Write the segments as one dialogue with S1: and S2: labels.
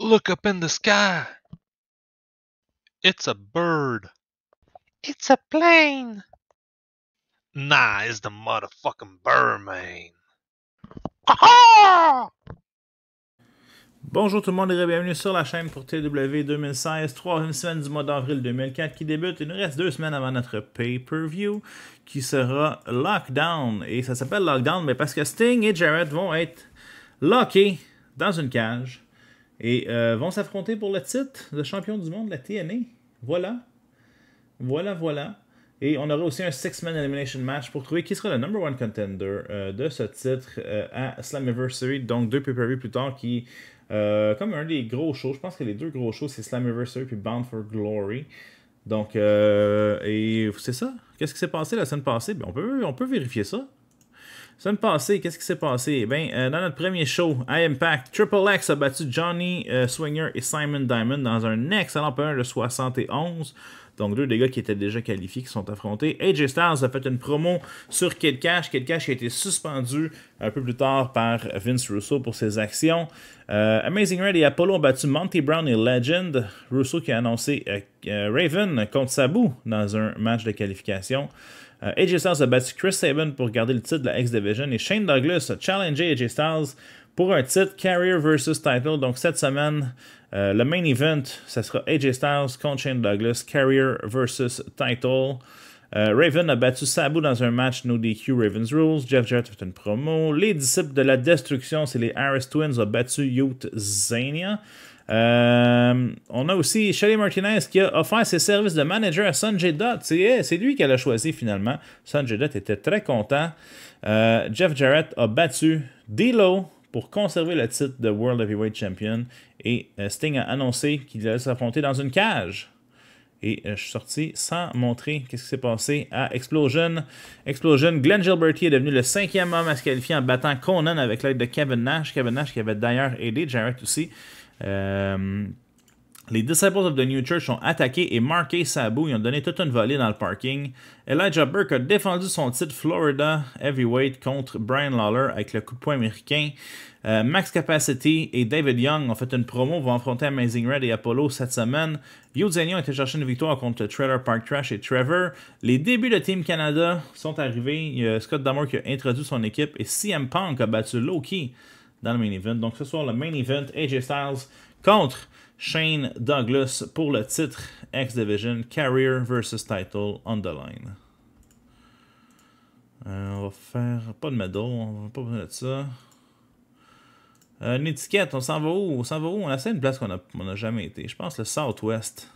S1: Look up in the sky. It's a bird. It's a plane. Nah, it's the motherfucking Bonjour tout le monde et bienvenue sur la chaîne pour TW 2016, troisième semaine du mois d'avril 2004 qui débute. Il nous reste deux semaines avant notre pay-per-view qui sera Lockdown. Et ça s'appelle Lockdown mais parce que Sting et Jarrett vont être lockés dans une cage et euh, vont s'affronter pour le titre de champion du monde de la TNA. Voilà. Voilà, voilà. Et on aura aussi un six-man elimination match pour trouver qui sera le number one contender euh, de ce titre euh, à Slammiversary, donc deux pay plus tard, qui, comme un des gros shows, je pense que les deux gros shows, c'est Slammiversary puis Bound for Glory. Donc, et c'est ça. Qu'est-ce qui s'est passé la semaine passée? Ben, on, peut, on peut vérifier ça me passée, qu'est-ce qui s'est passé? Ben, euh, dans notre premier show à Impact, Triple X a battu Johnny euh, Swinger et Simon Diamond dans un excellent point de 71. Donc, deux des gars qui étaient déjà qualifiés qui sont affrontés. AJ Styles a fait une promo sur Kid Cash. Kid Cash a été suspendu un peu plus tard par Vince Russo pour ses actions. Euh, Amazing Red et Apollo ont battu Monty Brown et Legend. Russo qui a annoncé Raven contre Sabu dans un match de qualification. Euh, AJ Styles a battu Chris Saban pour garder le titre de la X-Division et Shane Douglas a challengé AJ Styles pour un titre Carrier versus Title. Donc cette semaine, euh, le main event, ce sera AJ Styles contre Shane Douglas, Carrier versus Title. Euh, Raven a battu Sabu dans un match No DQ Ravens Rules. Jeff Jarrett a fait une promo. Les disciples de la destruction, c'est les Harris Twins, ont battu Youth Zania. Euh, on a aussi Shelly Martinez qui a offert ses services de manager à Sanjay Dutt. C'est eh, lui qu'elle a choisi finalement. Sanjay Dutt était très content. Euh, Jeff Jarrett a battu D'Lo pour conserver le titre de World Heavyweight Champion et euh, Sting a annoncé qu'il allait s'affronter dans une cage. Et je suis sorti sans montrer qu'est-ce qui s'est passé à Explosion. Explosion, Glenn Gilberty est devenu le cinquième homme à se qualifier en battant Conan avec l'aide de Kevin Nash. Kevin Nash qui avait d'ailleurs aidé Jarrett aussi. Euh, les Disciples of the New Church ont attaqué et marqué Sabu. Ils ont donné toute une volée dans le parking. Elijah Burke a défendu son titre Florida Heavyweight contre Brian Lawler avec le coup de poing américain. Euh, Max Capacity et David Young ont fait une promo, vont affronter Amazing Red et Apollo cette semaine. Yu Zenion a été chercher une victoire contre Trailer Park Trash et Trevor. Les débuts de Team Canada sont arrivés. Scott Damore qui a introduit son équipe et CM Punk a battu Loki dans le main event. Donc ce soir, le main event, AJ Styles contre Shane Douglas pour le titre X Division Carrier versus Title on the euh, on va faire pas de medal, on va pas besoin de ça. Euh, une étiquette, on s'en va où? On s'en va où? On a une place qu'on n'a jamais été. Je pense le Southwest.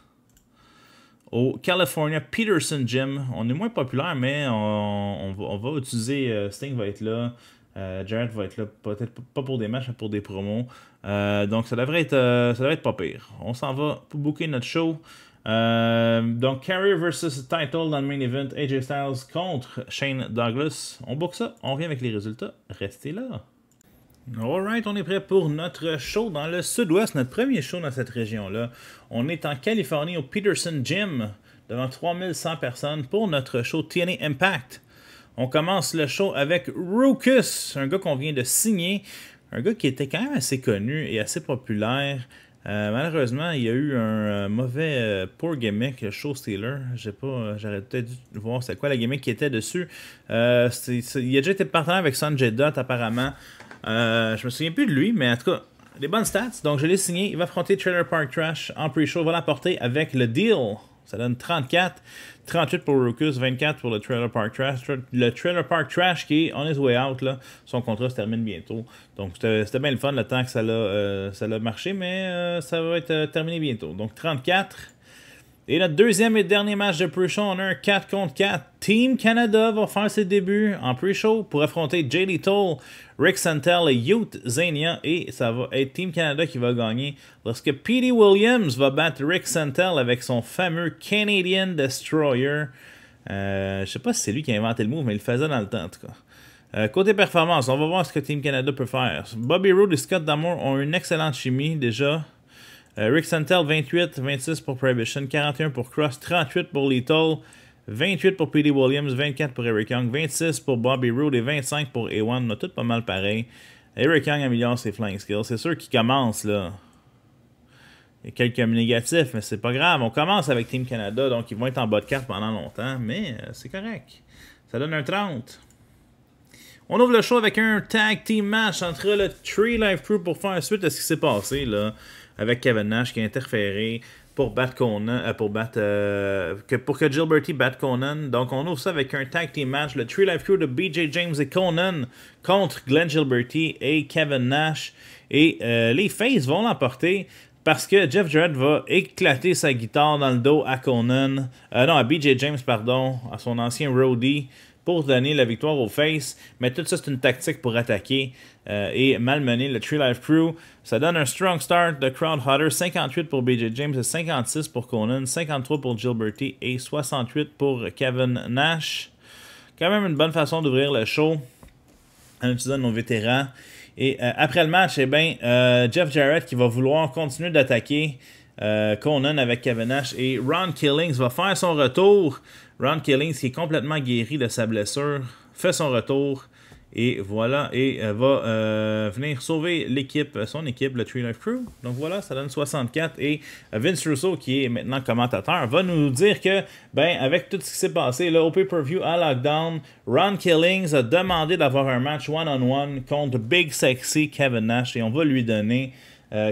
S1: Au California Peterson Gym. On est moins populaire, mais on, va, utiliser. Euh, Sting va être là. Euh, Jared va être là, peut-être pas pour des matchs, mais pour des promos. Euh, donc, ça devrait, être, euh, ça devrait être pas pire. On s'en va pour booker notre show. donc, Carrier versus Title dans le main event. AJ Styles contre Shane Douglas. On book ça. On revient avec les résultats. Restez là. Alright, on est prêt pour notre show dans le sud-ouest, notre premier show dans cette région-là. On est en Californie au Peterson Gym devant 3100 personnes pour notre show TNA Impact. On commence le show avec Rukus, un gars qu'on vient de signer, un gars qui était quand même assez connu et assez populaire. Euh, malheureusement, il y a eu un euh, mauvais pour euh, poor gimmick, show stealer. J'ai pas, j'aurais peut-être dû voir c'est quoi la gimmick qui était dessus. il a déjà été partenaire avec Sanjay Dutt apparemment. je me souviens plus de lui, mais en tout cas, des bonnes stats. Donc je l'ai signé. Il va affronter Trailer Park Trash en pre-show. Il va l'apporter avec le deal. Ça donne 34, 38 pour Rocus 24 pour le Trailer Park Trash. Le Trailer Park Trash qui est on his way out, son contrat se termine bientôt. Donc c'était bien le fun le temps que ça l'a euh, marché, mais euh, ça va être euh, terminé bientôt. Donc 34, et notre deuxième et dernier match de pre-show, on a un 4 contre 4. Team Canada va faire ses débuts en pre-show pour affronter Jay Toll, Rick Santel et Youth Zania. Et ça va être Team Canada qui va gagner lorsque Petey Williams va battre Rick Santel avec son fameux Canadian Destroyer. Euh, je sais pas si c'est lui qui a inventé le move, mais il le faisait dans le temps en tout cas. Euh, côté performance, on va voir ce que Team Canada peut faire. Bobby Roode et Scott Damour ont une excellente chimie déjà. Euh, Rick Santel, 28, 26 pour Prohibition, 41 pour Cross, 38 pour Lethal, 28 pour P.D. Williams, 24 pour Eric Young, 26 pour Bobby Roode et 25 pour A1. On a tout pas mal pareil. Eric Young améliore ses flying skills. C'est sûr qu'il commence là. Il y a quelques négatifs, mais c'est pas grave. On commence avec Team Canada, donc ils vont être en bas de carte pendant longtemps, mais euh, c'est correct. Ça donne un 30. On ouvre le show avec un tag team match entre le Tree Life Crew pour faire suite à ce qui s'est passé là avec Kevin Nash qui a interféré pour battre Conan, euh, pour battre, euh, que, pour que Gilberty batte Conan. Donc on ouvre ça avec un tag team match, le Tree Life Crew de BJ James et Conan contre Glenn Gilberty et Kevin Nash. Et euh, les Faces vont l'emporter parce que Jeff Jarrett va éclater sa guitare dans le dos à Conan, non à BJ James pardon, à son ancien roadie pour donner la victoire aux Face. Mais tout ça, c'est une tactique pour attaquer euh, et malmener le Tree Life Crew. Ça donne un strong start de Crowd Hotter, 58 pour BJ James, et 56 pour Conan, 53 pour Gilberty et 68 pour Kevin Nash. Quand même une bonne façon d'ouvrir le show en utilisant nos vétérans. Et euh, après le match, eh ben euh, Jeff Jarrett qui va vouloir continuer d'attaquer Conan avec Kevin Nash et Ron Killings va faire son retour. Ron Killings, qui est complètement guéri de sa blessure, fait son retour. Et voilà, et euh, va euh, venir sauver l'équipe, euh, son équipe, le Trailer Crew. Donc voilà, ça donne 64. Et Vince Russo, qui est maintenant commentateur, va nous dire que, ben, avec tout ce qui s'est passé là, au pay-per-view à Lockdown, Ron Killings a demandé d'avoir un match one-on-one contre Big Sexy Kevin Nash. Et on va lui donner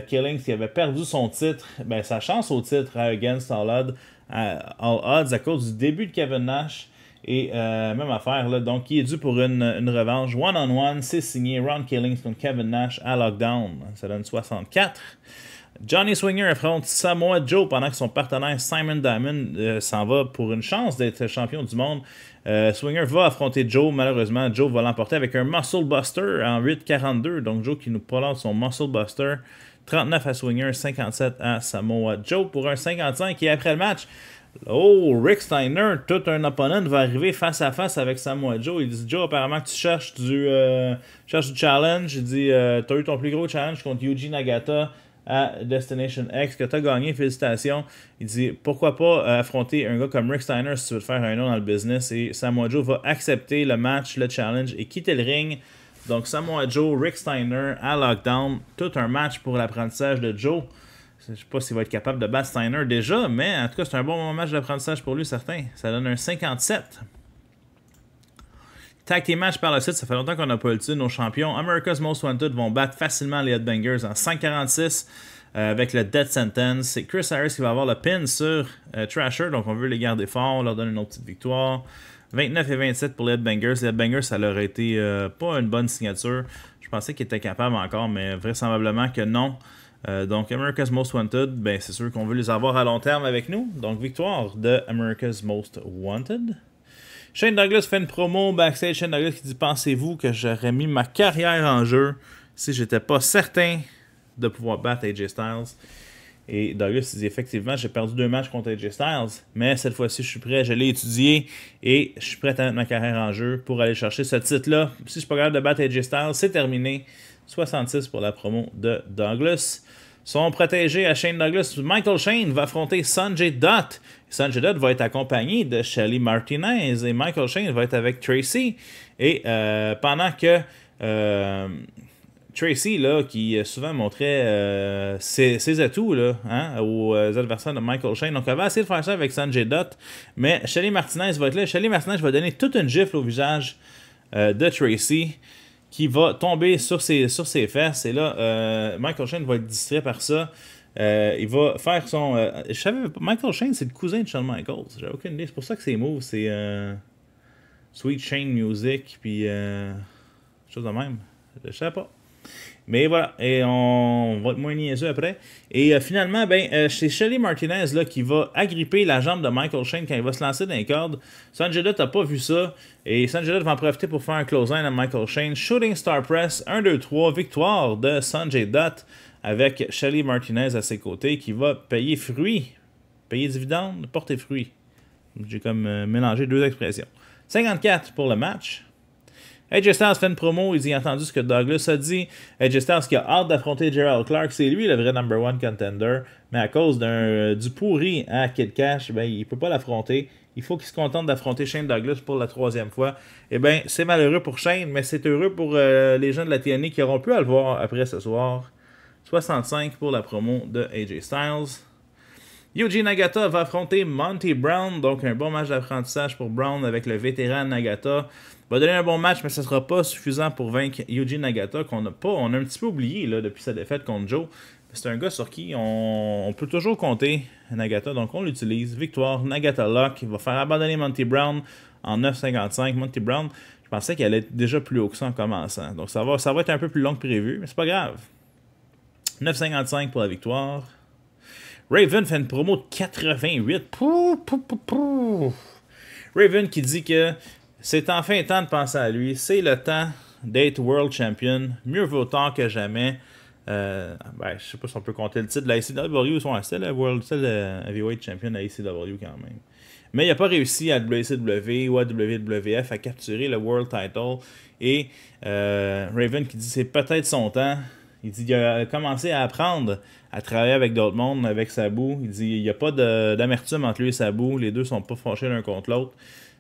S1: Killings, qui avait perdu son titre, ben, sa chance au titre à Against All Odds à All Odds à cause du début de Kevin Nash. Et euh, même affaire, là, donc il est dû pour une, revanche. One-on-one, c'est signé Ron Killings contre Kevin Nash à Lockdown. Ça donne 64. Johnny Swinger affronte Samoa Joe pendant que son partenaire Simon Diamond euh, s'en va pour une chance d'être champion du monde. Euh, Swinger va affronter Joe. Malheureusement, Joe va l'emporter avec un Muscle Buster en 8-42. Donc, Joe qui nous prolonge son Muscle Buster. 39 à Swinger, 57 à Samoa Joe pour un 55. Et après le match, oh, Rick Steiner, tout un opponent, va arriver face à face avec Samoa Joe. Il dit Joe, apparemment, tu cherches du, euh, du challenge. Il dit tu euh, T'as eu ton plus gros challenge contre Yuji Nagata à Destination X que tu as gagné. Félicitations. Il dit pourquoi pas euh, affronter un gars comme Rick Steiner si tu veux te faire un nom dans le business. Et Samoa Joe va accepter le match, le challenge et quitter le ring. Donc Samoa Joe, Rick Steiner à Lockdown. Tout un match pour l'apprentissage de Joe. Je ne sais pas s'il va être capable de battre Steiner déjà, mais en tout cas, c'est un bon match d'apprentissage pour lui, certain. Ça donne un 57. Tac, Match par la suite, ça fait longtemps qu'on n'a pas eu le titre. Nos champions America's Most Wanted vont battre facilement les Headbangers en 146 euh, avec le Dead Sentence. C'est Chris Harris qui va avoir le pin sur euh, Trasher, donc on veut les garder forts, on leur donne une autre petite victoire. 29 et 27 pour les Headbangers. Les Headbangers, ça leur a été euh, pas une bonne signature. Je pensais qu'ils étaient capables encore, mais vraisemblablement que non. donc, America's Most Wanted, ben, c'est sûr qu'on veut les avoir à long terme avec nous. Donc, victoire de America's Most Wanted. Shane Douglas fait une promo backstage. Shane Douglas qui dit Pensez-vous que j'aurais mis ma carrière en jeu si j'étais pas certain de pouvoir battre AJ Styles Et Douglas dit Effectivement, j'ai perdu deux matchs contre AJ Styles, mais cette fois-ci, je suis prêt, je l'ai étudié et je suis prêt à mettre ma carrière en jeu pour aller chercher ce titre-là. Si je suis pas capable de battre AJ Styles, c'est terminé. 66 pour la promo de Douglas sont protégés à Shane Douglas. Michael Shane va affronter Sanjay Dutt. Sanjay Dutt va être accompagné de Shelly Martinez et Michael Shane va être avec Tracy. Et euh, pendant que euh, Tracy, là, qui euh, souvent montrait ses, atouts là, hein, aux adversaires de Michael Shane, donc elle va essayer de faire ça avec Sanjay Dutt, mais Shelly Martinez va être là. Shelly Martinez va donner toute une gifle au visage de Tracy qui va tomber sur ses, sur fesses. Et là, euh, Michael Shane va être distrait par ça. Euh, il va faire son. Euh, je savais pas, Michael Shane, c'est le cousin de Shawn Michaels. J'ai aucune idée. C'est pour ça que c'est moves, c'est Sweet Shane Music, puis. chose de même. Je savais pas. Mais voilà, et on, va être moins niaiseux après. Et euh, finalement, ben, euh, c'est Shelly Martinez là, qui va agripper la jambe de Michael Shane quand il va se lancer dans les cordes. Sanjay n'a pas vu ça. Et Sanjay Dutt va en profiter pour faire un close-in à Michael Shane. Shooting Star Press, 1-2-3, victoire de Sanjay Dutt avec Shelly Martinez à ses côtés qui va payer fruit. Payer dividende, porter fruit. J'ai comme euh, mélangé deux expressions. 54 pour le match. AJ Styles fait une promo, il dit entendu ce que Douglas a dit. AJ Styles qui a hâte d'affronter Gerald Clark, c'est lui le vrai number one contender, mais à cause euh, du pourri à Kid Cash, ben, il peut pas l'affronter. Il faut qu'il se contente d'affronter Shane Douglas pour la troisième fois. Eh bien, c'est malheureux pour Shane, mais c'est heureux pour euh, les gens de la TNI e qui auront pu à le voir après ce soir. 65 pour la promo de AJ Styles. Yuji Nagata va affronter Monty Brown, donc un bon match d'apprentissage pour Brown avec le vétéran Nagata. Va donner un bon match, mais ce ne sera pas suffisant pour vaincre Yuji Nagata, qu'on a pas, on a un petit peu oublié là, depuis sa défaite contre Joe. C'est un gars sur qui on, peut toujours compter Nagata, donc on l'utilise. Victoire, Nagata Lock, il va faire abandonner Monty Brown en 9,55. Monty Brown, je pensais qu'elle allait être déjà plus haut que ça en commençant. Donc ça va, ça va être un peu plus long que prévu, mais c'est pas grave. 9,55 pour la victoire. Raven fait une promo de 88. Raven qui dit que c'est enfin temps de penser à lui. C'est le temps d'être World Champion. Mieux vaut tard que jamais. Je euh, ne ben, je sais pas si on peut compter le titre. La ACW, c'est le World le Heavyweight Champion de la quand même. Mais il n'a pas réussi à WCW ou à WWF à capturer le World Title. Et euh, Raven qui dit c'est peut-être son temps. Il dit qu'il a commencé à apprendre à travailler avec d'autres mondes, avec Sabu. Il dit qu'il n'y a pas d'amertume entre lui et Sabu. Les deux sont pas fâchés l'un contre l'autre.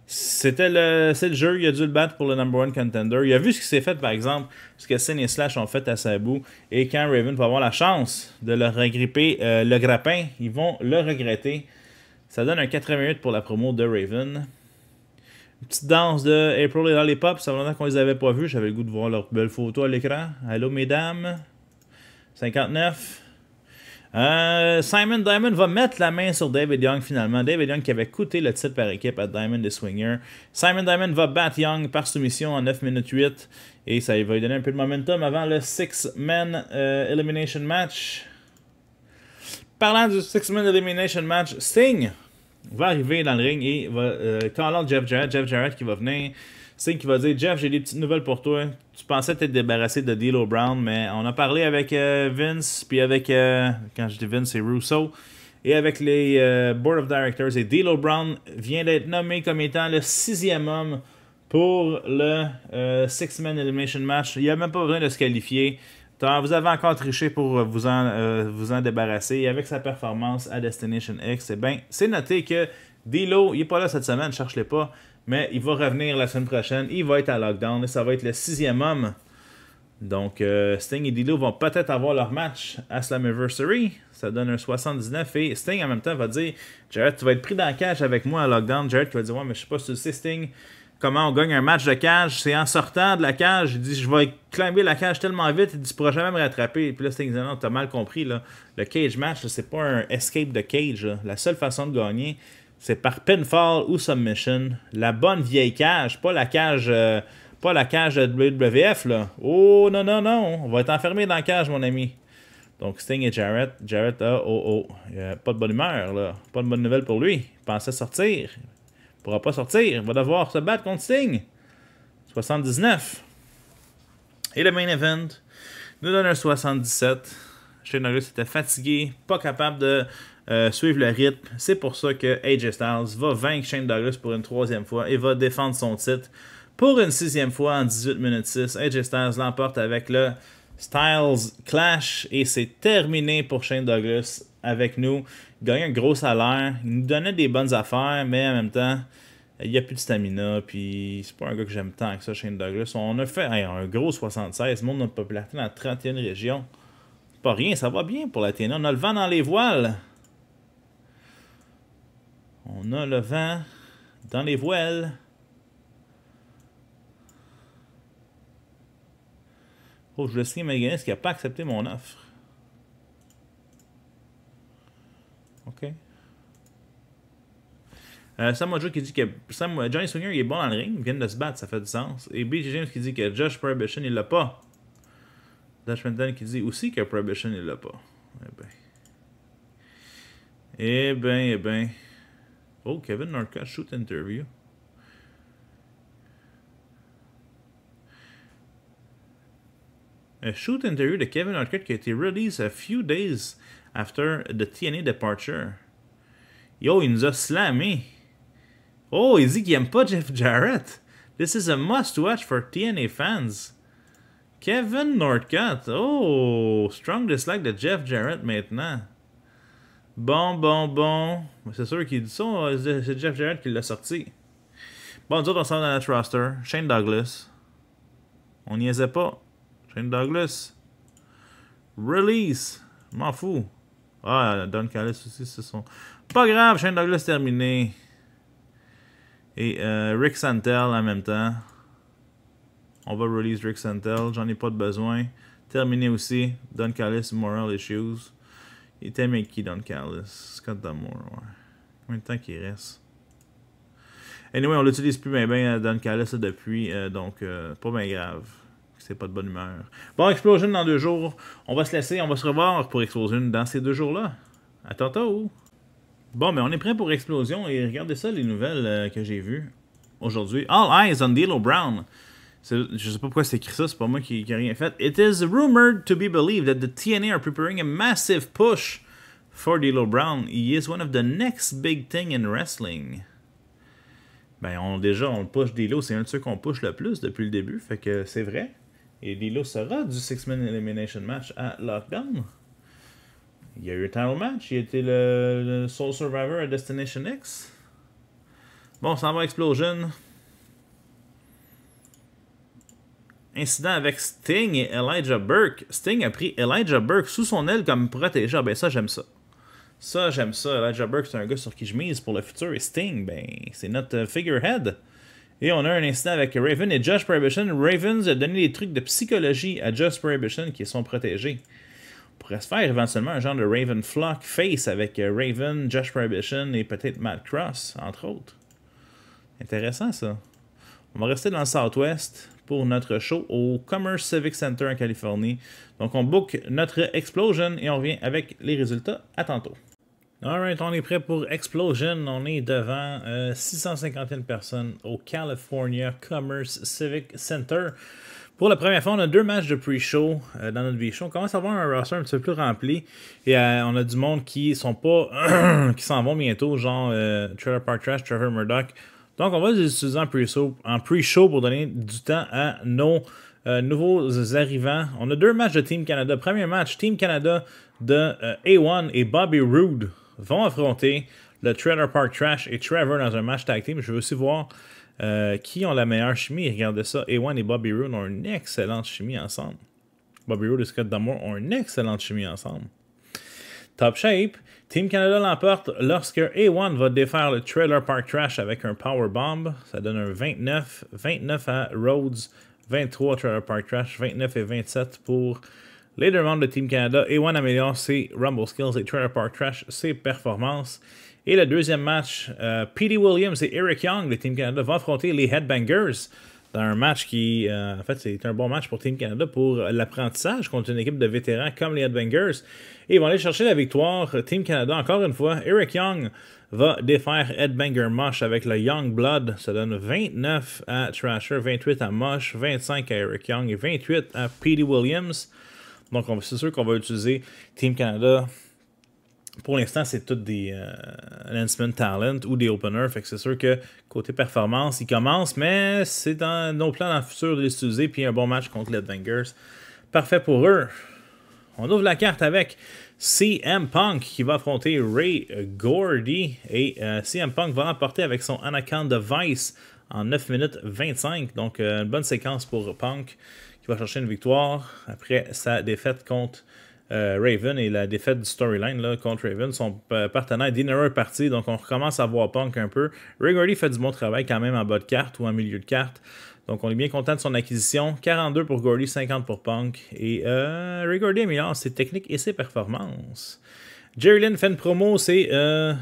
S1: C'était le, le jeu, il a dû le battre pour le number one contender. Il a vu ce qui s'est fait, par exemple, ce que Sin et Slash ont fait à Sabu. Et quand Raven va avoir la chance de leur agripper euh, le grappin, ils vont le regretter. Ça donne un 88 pour la promo de Raven. Une petite danse de April et Lollipop, ça fait longtemps qu'on les avait pas vus. J'avais le goût de voir leur belle photo à l'écran. Allô, mesdames. 59. Euh, Simon Diamond va mettre la main sur David Young finalement. David Young qui avait coûté le titre par équipe à Diamond The Swinger. Simon Diamond va battre Young par soumission en 9 minutes 8. Et ça va lui donner un peu de momentum avant le six Men euh, Elimination Match. Parlant du six Men Elimination Match, Sting va arriver dans le ring et va euh, Jeff Jarrett. Jeff Jarrett qui va venir c'est qui va dire Jeff, j'ai des petites nouvelles pour toi. Tu pensais t'être débarrassé de D'Lo Brown, mais on a parlé avec euh, Vince, puis avec, euh, quand je dis Vince, c'est Russo, et avec les euh, Board of Directors. Et D'Lo Brown vient d'être nommé comme étant le sixième homme pour le Six-Man Elimination Match. Il n'y a même pas besoin de se qualifier. vous avez encore triché pour vous en, vous en débarrasser. Et avec sa performance à Destination X, eh ben, c'est noté que D'Lo, il n'est pas là cette semaine, cherche-les pas. Mais il va revenir la semaine prochaine. Il va être à lockdown et ça va être le sixième homme. Donc, euh, Sting et Dilo vont peut-être avoir leur match à Slammiversary. Ça donne un 79. Et Sting, en même temps, va dire Jared, tu vas être pris dans la cage avec moi à lockdown. Jared qui va dire Ouais, mais je sais pas si tu sais, Sting, comment on gagne un match de cage. C'est en sortant de la cage. Il dit Je vais climber la cage tellement vite. Il dit Tu pourras jamais me rattraper. Et puis là, Sting dit Non, t'as mal compris. Là. Le cage match, c'est pas un escape de cage. La seule façon de gagner, c'est par pinfall ou submission. La bonne vieille cage, pas la cage, euh, pas la cage de WWF là. Oh non non non, on va être enfermé dans la cage mon ami. Donc Sting et Jarrett, Jarrett a oh oh, euh, pas de bonne humeur là, pas de bonne nouvelle pour lui. Il pensait sortir, il pourra pas sortir, il va devoir se battre contre Sting. 79. Et le main event nous donne un 77. Shane était fatigué, pas capable de euh, suivre le rythme. C'est pour ça que AJ Styles va vaincre Shane Douglas pour une troisième fois et va défendre son titre pour une sixième fois en 18 minutes 6. AJ Styles l'emporte avec le Styles Clash et c'est terminé pour Shane Douglas avec nous. Il gagne un gros salaire, il nous donnait des bonnes affaires, mais en même temps, il n'y a plus de stamina, puis c'est pas un gars que j'aime tant que ça, Shane Douglas. On a fait un gros 76, monde notre popularité popularité dans 31 régions. Pas rien, ça va bien pour la On a le vent dans les voiles. On a le vent dans les voiles. Oh, je le sais, Maganis qui n'a pas accepté mon offre. OK. Euh, Sam Mojo qui dit que Sam, euh, Johnny Swinger il est bon dans le ring, il vient de se battre, ça fait du sens. Et BJ James qui dit que Josh Prohibition il l'a pas. Dash Mendel qui dit aussi que Prohibition il l'a pas. Eh ben. Eh ben, eh ben. Oh, Kevin Norcott shoot interview. A shoot interview de Kevin Norcott qui a été released a few days after the TNA departure. Yo, il nous a slamé. Eh? Oh, il dit qu'il pas Jeff Jarrett. This is a must-watch for TNA fans. Kevin Norcott. Oh, strong dislike de Jeff Jarrett maintenant. Bon, bon, bon. C'est sûr qu'il dit ça, c'est Jeff Jarrett qui l'a sorti. Bon, nous autres, on sort dans notre roster. Shane Douglas. On n'y niaisait pas. Shane Douglas. Release. M'en fous. Ah, Don Callis aussi, ce son Pas grave, Shane Douglas terminé. Et euh, Rick Santel en même temps. On va release Rick Santel. J'en ai pas besoin. Terminé aussi. Don Callis, Moral Issues. Il était avec qui Don Callis? Scott Damore, ouais. Combien de temps qu'il reste? Anyway, on l'utilise plus bien ben, euh, Don Callis depuis, euh, donc euh, pas bien grave. C'est pas de bonne humeur. Bon, Explosion dans deux jours. On va se laisser, on va se revoir pour Explosion dans ces deux jours-là. À tantôt! Bon, mais on est prêt pour Explosion et regardez ça les nouvelles que j'ai vues aujourd'hui. All Eyes on Dilo Brown. Je sais pas pourquoi c'est écrit ça, c'est pas moi qui, qui rien fait. It is rumored to be believed that the TNA are preparing a massive push for D'Lo Brown. He is one of the next big thing in wrestling. Ben, on, déjà, on le push D'Lo, c'est un de ceux qu'on push le plus depuis le début, fait que c'est vrai. Et D'Lo sera du Six-Man Elimination Match à Lockdown. Il y a eu un title match, il était le, sole Survivor à Destination X. Bon, ça va Explosion. incident avec Sting et Elijah Burke. Sting a pris Elijah Burke sous son aile comme protégé. Ah ben ça, j'aime ça. Ça, j'aime ça. Elijah Burke, c'est un gars sur qui je mise pour le futur. Et Sting, ben, c'est notre euh, figurehead. Et on a un incident avec Raven et Josh Prohibition. Raven a donné des trucs de psychologie à Josh Prohibition, qui sont protégés On pourrait se faire éventuellement un genre de Raven Flock face avec euh, Raven, Josh Prohibition et peut-être Matt Cross, entre autres. Intéressant, ça. On va rester dans le Southwest pour notre show au Commerce Civic Center en Californie. Donc on book notre Explosion et on revient avec les résultats. À tantôt. Alright, on est prêt pour Explosion. On est devant 650 euh, personnes au California Commerce Civic Center. Pour la première fois, on a deux matchs de pre-show euh, dans notre vie show On commence à avoir un roster un petit peu plus rempli. Et euh, on a du monde qui sont pas. qui s'en vont bientôt, genre Trailer Park Trash, Trevor Murdoch. Donc, on va les utiliser en pre-show pour donner du temps à nos euh, nouveaux arrivants. On a deux matchs de Team Canada. Premier match, Team Canada de euh, A1 et Bobby Roode vont affronter le Trailer Park Trash et Trevor dans un match tag team. Je veux aussi voir euh, qui ont la meilleure chimie. Regardez ça, A1 et Bobby Roode ont une excellente chimie ensemble. Bobby Roode et Scott Damour ont une excellente chimie ensemble. Top Shape Team Canada l'emporte lorsque A1 va défaire le Trailer Park Trash avec un Power Bomb. Ça donne un 29, 29 à Rhodes, 23 Trailer Park Trash, 29 et 27 pour les deux membres de Team Canada. A1 améliore ses Rumble Skills et Trailer Park Trash, ses performances. Et le deuxième match, euh, Petey Williams et Eric Young, de Team Canada, vont affronter les Headbangers. C'est un match qui, euh, en fait, c'est un bon match pour Team Canada pour l'apprentissage contre une équipe de vétérans comme les Headbangers. Et ils vont aller chercher la victoire. Team Canada, encore une fois, Eric Young va défaire Headbanger Mosh avec le Young Blood. Ça donne 29 à Trasher, 28 à Mosh, 25 à Eric Young et 28 à Petey Williams. Donc, c'est sûr qu'on va utiliser Team Canada pour l'instant, c'est tout des euh, talent ou des openers. Fait que c'est sûr que côté performance, ils commencent, mais c'est dans nos plans dans le futur de les utiliser. Puis un bon match contre les Avengers. Parfait pour eux. On ouvre la carte avec CM Punk qui va affronter Ray Gordy. Et euh, CM Punk va remporter avec son Anaconda Vice en 9 minutes 25. Donc, euh, une bonne séquence pour Punk qui va chercher une victoire après sa défaite contre euh, Raven et la défaite du storyline contre Raven. Son euh, partenaire Dinner partie partie, donc on recommence à voir Punk un peu. Ray fait du bon travail quand même en bas de carte ou en milieu de carte. Donc, on est bien content de son acquisition. 42 pour Gordy, 50 pour Punk. Et euh, Ray ses techniques et ses performances. Jerry Lynn fait une promo, c'est euh,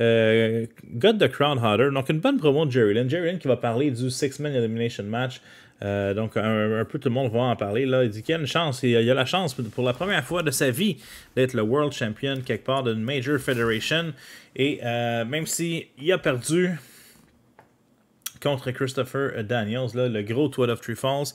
S1: euh Got the Crown Hotter. Donc, une bonne promo de Jerry Lynn. Jerry Lynn qui va parler du Six-Man Elimination Match. Euh, donc, un, peu tout le monde va en parler. Là. Il dit qu'il a chance. Il, a la chance pour la première fois de sa vie d'être le World Champion quelque part d'une Major Federation. Et euh, même s'il si a perdu contre Christopher Daniels, le gros 12 of Tree Falls,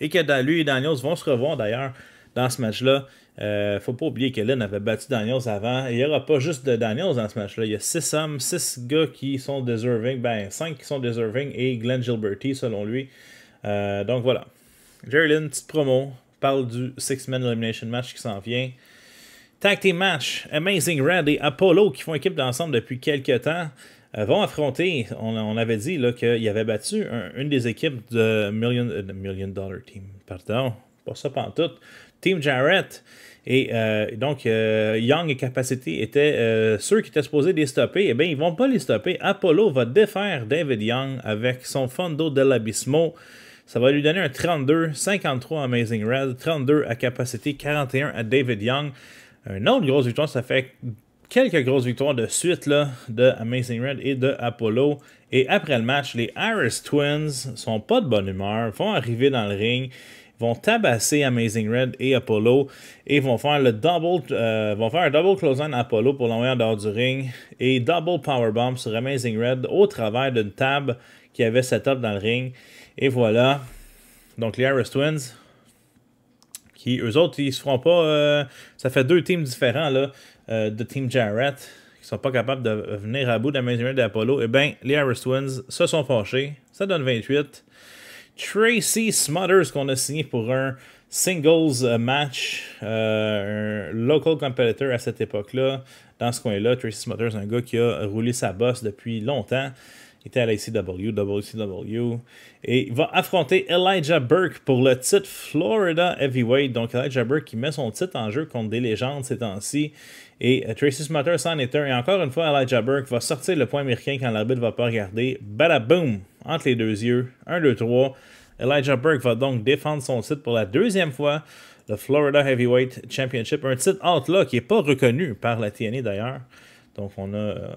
S1: et que lui et Daniels vont se revoir d'ailleurs dans ce match-là. Euh, faut pas oublier que Lynn avait battu Daniels avant. Il n'y aura pas juste de Daniels dans ce match-là. Il y a 6 hommes, 6 gars qui sont deserving, ben 5 qui sont deserving et Glenn Gilberti selon lui. Euh, donc voilà. Jerry Lynn, petite promo, parle du six Men Elimination Match qui s'en vient. Tag Team Match, Amazing Red et Apollo qui font équipe d'ensemble depuis quelques temps euh, vont affronter, on, avait dit qu'il avait battu une des équipes de euh, Million, Dollar Team, pardon, pas ça tout, Team Jarrett. Et donc, Young et Capacity étaient ceux qui étaient supposés les stopper. Eh bien, ils vont pas les stopper. Apollo va défaire David Young avec son Fondo de l'Abysmo, ça va lui donner un 32, 53 à Amazing Red, 32 à capacité, 41 à David Young. Une autre grosse victoire, ça fait quelques grosses victoires de suite là, de Amazing Red et de Apollo. Et après le match, les Iris Twins sont pas de bonne humeur, vont arriver dans le ring, vont tabasser Amazing Red et Apollo et vont faire le double, euh, vont faire un double close à Apollo pour l'envoyer dehors du ring et double powerbomb sur Amazing Red au travers d'une table qui avait setup dans le ring. Et voilà. Donc les Harris Twins, qui eux autres, ils se feront pas. Euh, ça fait deux teams différents là, euh, de Team Jarrett, qui sont pas capables de venir à bout de la maison d'Apollo. et eh bien, les Harris Twins se sont fâchés. Ça donne 28. Tracy Smothers, qu'on a signé pour un singles euh, match, un local competitor à cette époque-là, dans ce coin-là. Tracy Smothers, un gars qui a roulé sa bosse depuis longtemps. Il était à la ICW, WCW, et il va affronter Elijah Burke pour le titre Florida Heavyweight. Donc Elijah Burke qui met son titre en jeu contre des légendes ces temps-ci. Et euh, Tracy Smutter s'en est un. Et encore une fois, Elijah Burke va sortir le point américain quand l'arbitre ne va pas regarder. Bada-boom! Entre les deux yeux. 1, 2, 3. Elijah Burke va donc défendre son titre pour la deuxième fois. Le Florida Heavyweight Championship. Un titre out là qui n'est pas reconnu par la TNA d'ailleurs. Donc, on a euh,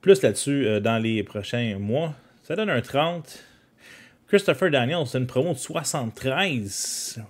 S1: plus là-dessus euh, dans les prochains mois. Ça donne un 30. Christopher Daniels, c'est une promo de 73.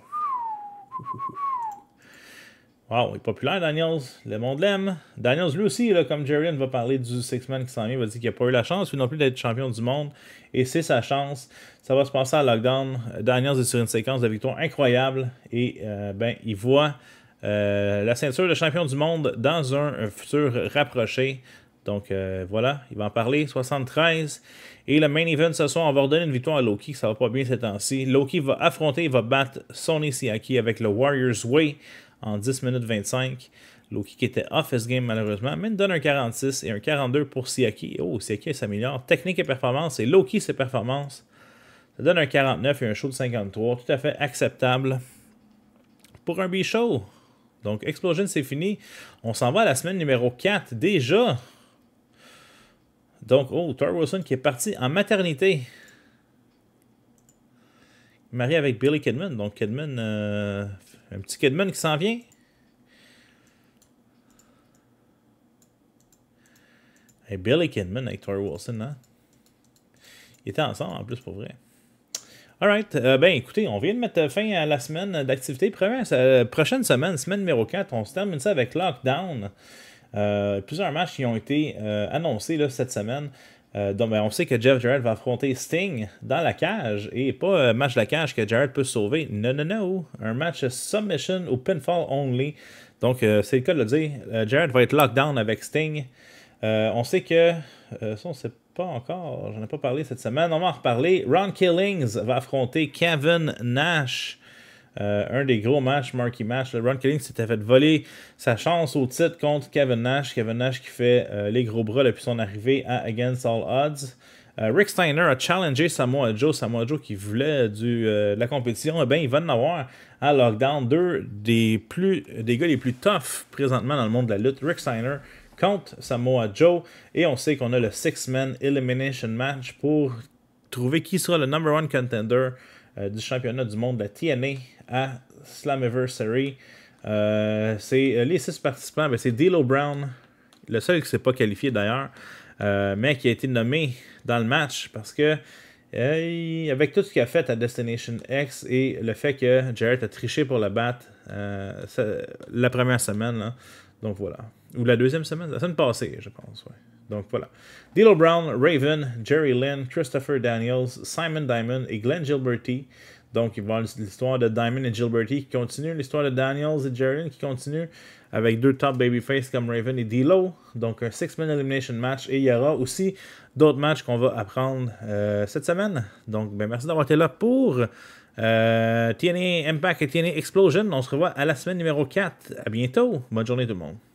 S1: Wow, il est populaire, Daniels. Le monde l'aime. Daniels, lui aussi, comme Jerry va parler du Six-Man qui s'en vient, va dire qu'il n'a pas eu la chance, lui non plus, d'être champion du monde. Et c'est sa chance. Ça va se passer à Lockdown. Daniels est sur une séquence de victoire incroyable. Et, euh, ben, il voit euh, la ceinture de champion du monde dans un futur rapproché. Donc euh, voilà, il va en parler. 73. Et le main event ce soir, on va redonner une victoire à Loki, ça va pas bien ces temps-ci. Loki va affronter, va battre Sony Siaki avec le Warriors Way en 10 minutes 25. Loki qui était off his game malheureusement, mais il donne un 46 et un 42 pour Siaki. Oh, Siaki s'améliore. Technique et performance, et Loki ses performances. Ça donne un 49 et un show de 53, tout à fait acceptable pour un B-show. Donc, Explosion, c'est fini. On s'en va à la semaine numéro 4 déjà. Donc, oh, Thor Wilson qui est parti en maternité. Marié avec Billy Kidman. Donc, Kidman, euh, un petit Kidman qui s'en vient. Et Billy Kidman avec Thor Wilson, hein? Ils étaient ensemble en plus pour vrai. Alright, euh, ben écoutez, on vient de mettre fin à la semaine d'activité. Euh, prochaine semaine, semaine numéro 4, on se termine ça avec Lockdown. Euh, plusieurs matchs qui ont été annoncés là, cette semaine. donc, ben, on sait que Jeff Jarrett va affronter Sting dans la cage et pas match de la cage que Jarrett peut sauver. Non, non, non. Un match submission ou pinfall only. Donc, c'est le cas de le dire. Jarrett va être lockdown avec Sting. on sait que pas encore, j'en ai pas parlé cette semaine, on va en reparler. Ron Killings va affronter Kevin Nash. Euh, un des gros matchs, marquee match. Le Ron Killings s'était fait voler sa chance au titre contre Kevin Nash. Kevin Nash qui fait euh, les gros bras depuis son arrivée à Against All Odds. Euh, Rick Steiner a challengé Samoa Joe. Samoa Joe qui voulait du, de la compétition. Eh bien, il va en avoir à Lockdown. Deux des, plus, des gars les plus tough présentement dans le monde de la lutte. Rick Steiner contre Samoa Joe. Et on sait qu'on a le Six-Man Elimination Match pour trouver qui sera le number one contender euh, du championnat du monde de la TNA à Slammiversary. Euh, c'est euh, les six participants, mais ben, c'est D'Lo Brown, le seul qui ne s'est pas qualifié d'ailleurs, mais qui a été nommé dans le match parce que avec tout ce qu'il a fait à Destination X et le fait que Jarrett a triché pour le battre la première semaine, donc voilà ou la deuxième semaine, la semaine passée, je pense. Donc voilà. Dilo Brown, Raven, Jerry Lynn, Christopher Daniels, Simon Diamond et Glenn Gilberty. Donc, ils vont l'histoire de Diamond et Gilberty qui continue, l'histoire de Daniels et Jerry Lynn qui continue, avec deux top babyface comme Raven et Dilo. Donc, un six-man elimination match. Et il y aura aussi d'autres matchs qu'on va apprendre euh, cette semaine. Donc, ben, merci d'avoir été là pour euh, TNA Impact et TNA Explosion. On se revoit à la semaine numéro 4. À bientôt. Bonne journée tout le monde.